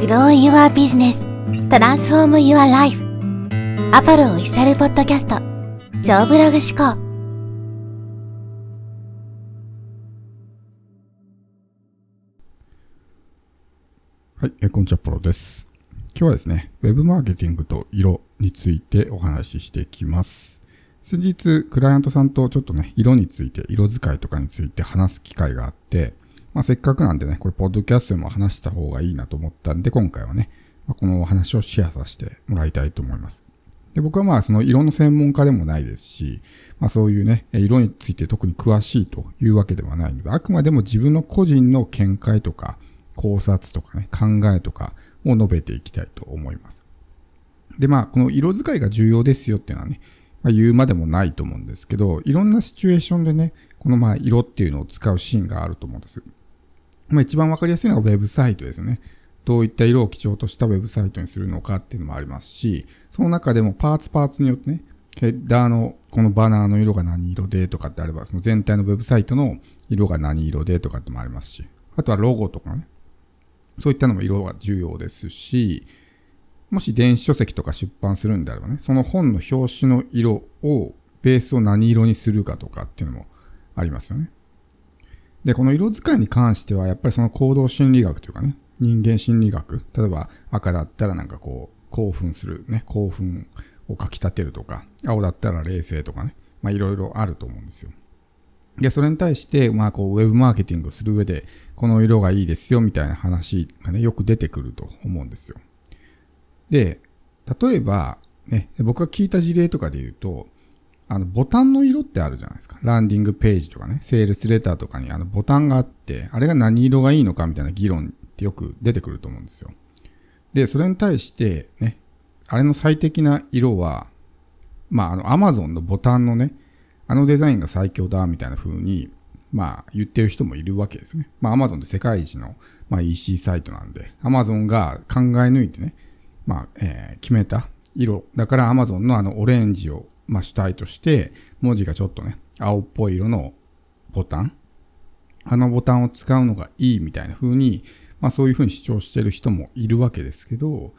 Grow Your Business Transform Your Life アパルオフィシャルポッドキャスト超ブログ思考はい、えこんにちは、プロです。今日はですね、ウェブマーケティングと色についてお話ししていきます。先日、クライアントさんとちょっとね、色について、色使いとかについて話す機会があって、まあ、せっかくなんでね、これ、ポッドキャストでも話した方がいいなと思ったんで、今回はね、まあ、このお話をシェアさせてもらいたいと思います。で僕はまあ、その色の専門家でもないですし、まあ、そういうね、色について特に詳しいというわけではないので、あくまでも自分の個人の見解とか、考察とかね、考えとかを述べていきたいと思います。で、まあ、この色使いが重要ですよっていうのはね、まあ、言うまでもないと思うんですけど、いろんなシチュエーションでね、このまあ色っていうのを使うシーンがあると思うんです。まあ、一番わかりやすいのはウェブサイトですね。どういった色を基調としたウェブサイトにするのかっていうのもありますし、その中でもパーツパーツによってね、ヘッダーのこのバナーの色が何色でとかってあれば、その全体のウェブサイトの色が何色でとかってもありますし、あとはロゴとかね、そういったのも色が重要ですし、もし電子書籍とか出版するんであればね、その本の表紙の色をベースを何色にするかとかっていうのもありますよね。で、この色使いに関しては、やっぱりその行動心理学というかね、人間心理学。例えば赤だったらなんかこう、興奮する、ね、興奮をかき立てるとか、青だったら冷静とかね、まあいろいろあると思うんですよ。で、それに対して、まあこう、ウェブマーケティングする上で、この色がいいですよみたいな話がね、よく出てくると思うんですよ。で、例えば、ね、僕が聞いた事例とかで言うと、あの、ボタンの色ってあるじゃないですか。ランディングページとかね、セールスレターとかにあのボタンがあって、あれが何色がいいのかみたいな議論ってよく出てくると思うんですよ。で、それに対して、ね、あれの最適な色は、まあ、あの、Amazon のボタンのね、あのデザインが最強だ、みたいな風に、まあ、言ってる人もいるわけですね。まあ、Amazon って世界一の、まあ、EC サイトなんで、Amazon が考え抜いてね、まあ、えー、決めた色。だから Amazon のあのオレンジをまあ、主体として、文字がちょっとね、青っぽい色のボタン、あのボタンを使うのがいいみたいな風に、まあ、そういう風に主張してる人もいるわけですけど、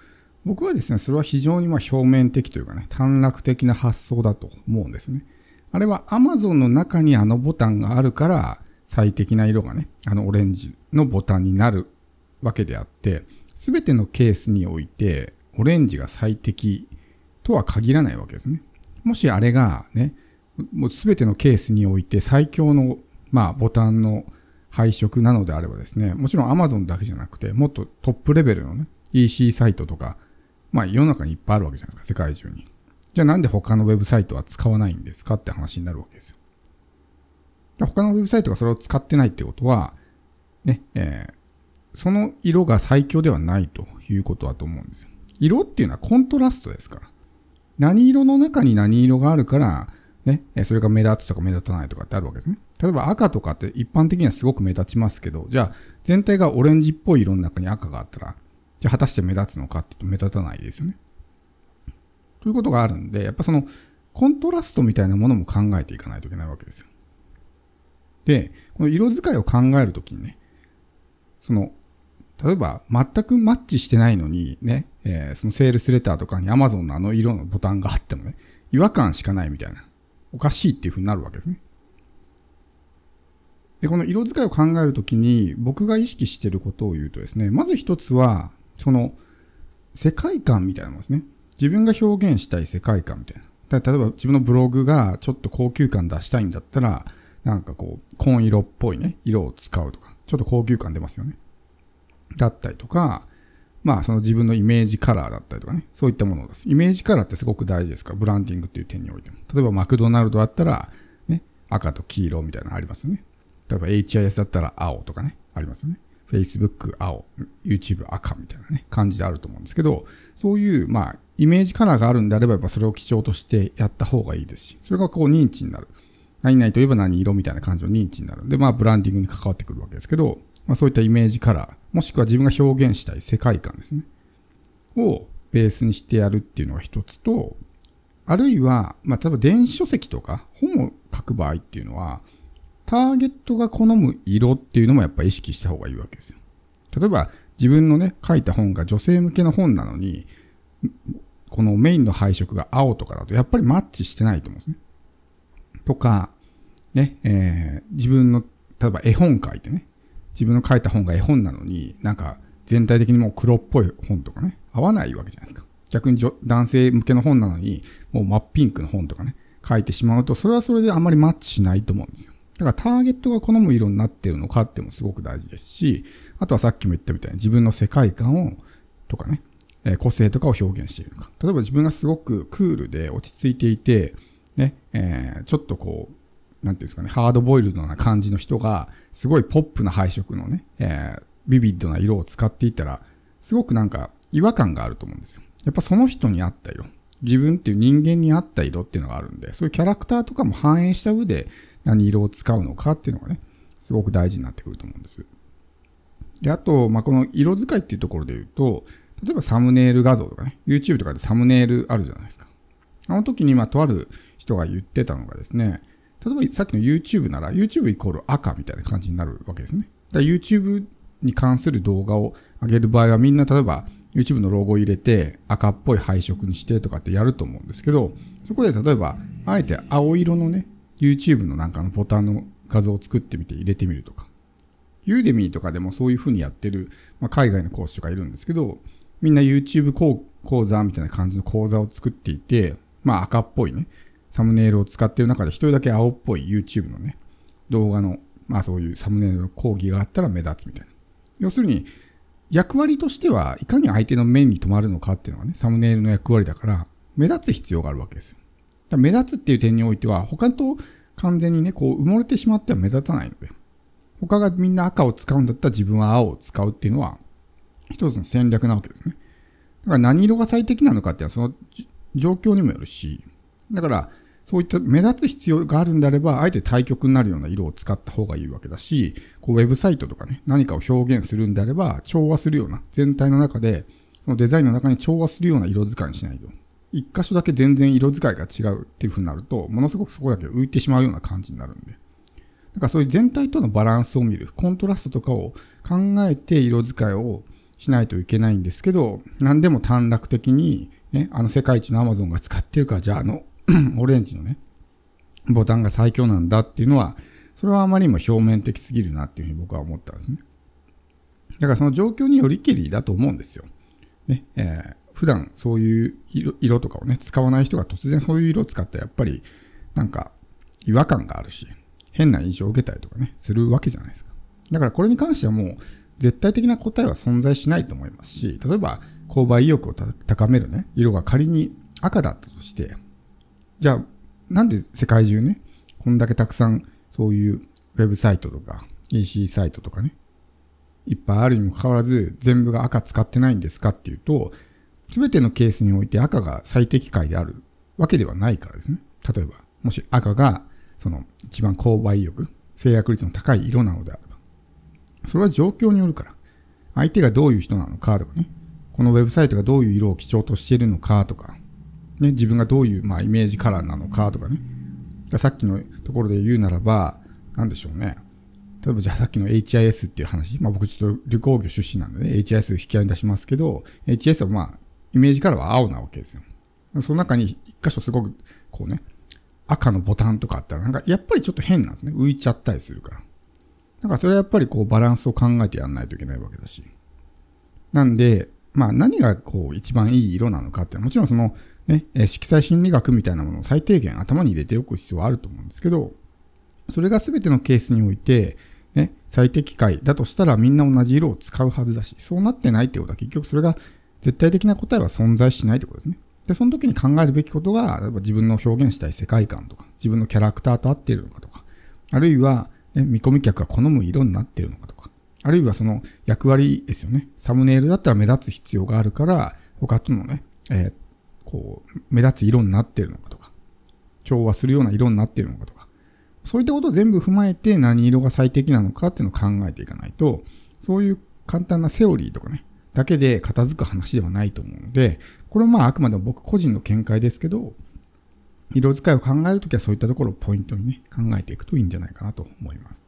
僕はですね、それは非常にま表面的というかね、短絡的な発想だと思うんですね。あれは Amazon の中にあのボタンがあるから、最適な色がね、あのオレンジのボタンになるわけであって、すべてのケースにおいて、オレンジが最適とは限らないわけですね。もしあれがね、もうすべてのケースにおいて最強の、まあ、ボタンの配色なのであればですね、もちろん Amazon だけじゃなくて、もっとトップレベルのね、EC サイトとか、まあ世の中にいっぱいあるわけじゃないですか、世界中に。じゃあなんで他のウェブサイトは使わないんですかって話になるわけですよ。他のウェブサイトがそれを使ってないってことは、ね、えー、その色が最強ではないということだと思うんですよ。色っていうのはコントラストですから。何色の中に何色があるから、ね、それが目立つとか目立たないとかってあるわけですね。例えば赤とかって一般的にはすごく目立ちますけど、じゃあ全体がオレンジっぽい色の中に赤があったら、じゃあ果たして目立つのかって言うと目立たないですよね。ということがあるんで、やっぱそのコントラストみたいなものも考えていかないといけないわけですよ。で、この色使いを考えるときにね、その例えば、全くマッチしてないのに、ね、えー、そのセールスレターとかに Amazon のあの色のボタンがあってもね、違和感しかないみたいな、おかしいっていうふうになるわけですね。で、この色使いを考えるときに、僕が意識してることを言うとですね、まず一つは、その、世界観みたいなものですね。自分が表現したい世界観みたいな。例えば自分のブログがちょっと高級感出したいんだったら、なんかこう、紺色っぽいね、色を使うとか、ちょっと高級感出ますよね。だったりとか、まあその自分のイメージカラーだったりとかね、そういったものです。イメージカラーってすごく大事ですから、ブランディングっていう点においても。例えばマクドナルドだったら、ね、赤と黄色みたいなのありますよね。例えば HIS だったら青とかね、ありますよね。Facebook 青、YouTube 赤みたいなね、感じであると思うんですけど、そういう、まあ、イメージカラーがあるんであれば、やっぱそれを基調としてやった方がいいですし、それがこう認知になる。何々といえば何色みたいな感じの認知になるんで、まあ、ブランディングに関わってくるわけですけど、まあ、そういったイメージカラー、もしくは自分が表現したい世界観ですね、をベースにしてやるっていうのが一つと、あるいは、まあ、例えば電子書籍とか本を書く場合っていうのは、ターゲットが好む色っていうのもやっぱ意識した方がいいわけですよ。例えば、自分のね、書いた本が女性向けの本なのに、このメインの配色が青とかだと、やっぱりマッチしてないと思うんですね。とか、ね、えー、自分の、例えば絵本書いてね、自分の書いた本が絵本なのに、なんか全体的にもう黒っぽい本とかね、合わないわけじゃないですか。逆に男性向けの本なのに、もう真っピンクの本とかね、書いてしまうと、それはそれであまりマッチしないと思うんですよ。だからターゲットが好む色になってるのかってもすごく大事ですし、あとはさっきも言ったみたいに自分の世界観を、とかね、え個性とかを表現しているのか。例えば自分がすごくクールで落ち着いていて、ね、えー、ちょっとこう、なんていうんですかね、ハードボイルドな感じの人が、すごいポップな配色のね、えー、ビビッドな色を使っていたら、すごくなんか違和感があると思うんですよ。やっぱその人に合った色、自分っていう人間に合った色っていうのがあるんで、そういうキャラクターとかも反映した上で何色を使うのかっていうのがね、すごく大事になってくると思うんです。で、あと、まあ、この色使いっていうところで言うと、例えばサムネイル画像とかね、YouTube とかでサムネイルあるじゃないですか。あの時に、まあ、とある人が言ってたのがですね、例えばさっきの YouTube なら YouTube イコール赤みたいな感じになるわけですね。だ YouTube に関する動画を上げる場合はみんな例えば YouTube のロゴを入れて赤っぽい配色にしてとかってやると思うんですけど、そこで例えばあえて青色のね、YouTube のなんかのボタンの画像を作ってみて入れてみるとか。Udemy とかでもそういう風にやってる、まあ、海外の講師とかいるんですけど、みんな YouTube 講座みたいな感じの講座を作っていて、まあ赤っぽいね、サムネイルを使ってる中で一人だけ青っぽい YouTube のね、動画の、まあそういうサムネイルの講義があったら目立つみたいな。要するに、役割としてはいかに相手の面に止まるのかっていうのがね、サムネイルの役割だから、目立つ必要があるわけですよ。目立つっていう点においては、他と完全にね、こう埋もれてしまっては目立たないので、他がみんな赤を使うんだったら自分は青を使うっていうのは、一つの戦略なわけですね。だから何色が最適なのかっていうのは、その状況にもよるし、だから、そういった目立つ必要があるんであれば、あえて対極になるような色を使った方がいいわけだし、こうウェブサイトとかね、何かを表現するんであれば、調和するような、全体の中で、そのデザインの中に調和するような色使いにしないと。一箇所だけ全然色使いが違うっていう風になると、ものすごくそこだけ浮いてしまうような感じになるんで。だからそういう全体とのバランスを見る、コントラストとかを考えて色使いをしないといけないんですけど、何でも短絡的に、ね、あの世界一のアマゾンが使ってるから、じゃああの オレンジのね、ボタンが最強なんだっていうのは、それはあまりにも表面的すぎるなっていうふうに僕は思ったんですね。だからその状況によりけりだと思うんですよ。ね、えー、普段そういう色とかをね、使わない人が突然そういう色を使ったらやっぱりなんか違和感があるし、変な印象を受けたりとかね、するわけじゃないですか。だからこれに関してはもう絶対的な答えは存在しないと思いますし、例えば購買意欲を高めるね、色が仮に赤だったとして、じゃあ、なんで世界中ね、こんだけたくさんそういうウェブサイトとか EC サイトとかね、いっぱいあるにもかかわらず全部が赤使ってないんですかっていうと、すべてのケースにおいて赤が最適解であるわけではないからですね。例えば、もし赤がその一番購買意欲、制約率の高い色なのであれば、それは状況によるから、相手がどういう人なのかとかね、このウェブサイトがどういう色を基調としているのかとか、ね、自分がどういう、まあ、イメージカラーなのかとかね。さっきのところで言うならば、なんでしょうね。例えばじゃあさっきの HIS っていう話、まあ僕ちょっと旅行業出身なんでね、HIS 引き合いに出しますけど、HIS はまあ、イメージカラーは青なわけですよ。その中に一箇所すごく、こうね、赤のボタンとかあったら、なんかやっぱりちょっと変なんですね。浮いちゃったりするから。だからそれはやっぱりこうバランスを考えてやんないといけないわけだし。なんで、まあ何がこう一番いい色なのかってもちろんそのね、色彩心理学みたいなものを最低限頭に入れておく必要はあると思うんですけど、それが全てのケースにおいて、ね、最適解だとしたらみんな同じ色を使うはずだし、そうなってないってことは結局それが絶対的な答えは存在しないってことですね。で、その時に考えるべきことが、例えば自分の表現したい世界観とか、自分のキャラクターと合っているのかとか、あるいは、ね、見込み客が好む色になっているのかとか、あるいはその役割ですよね。サムネイルだったら目立つ必要があるから、他とのね、えー、こう、目立つ色になってるのかとか、調和するような色になってるのかとか、そういったことを全部踏まえて何色が最適なのかっていうのを考えていかないと、そういう簡単なセオリーとかね、だけで片付く話ではないと思うので、これはまああくまでも僕個人の見解ですけど、色使いを考えるときはそういったところをポイントにね、考えていくといいんじゃないかなと思います。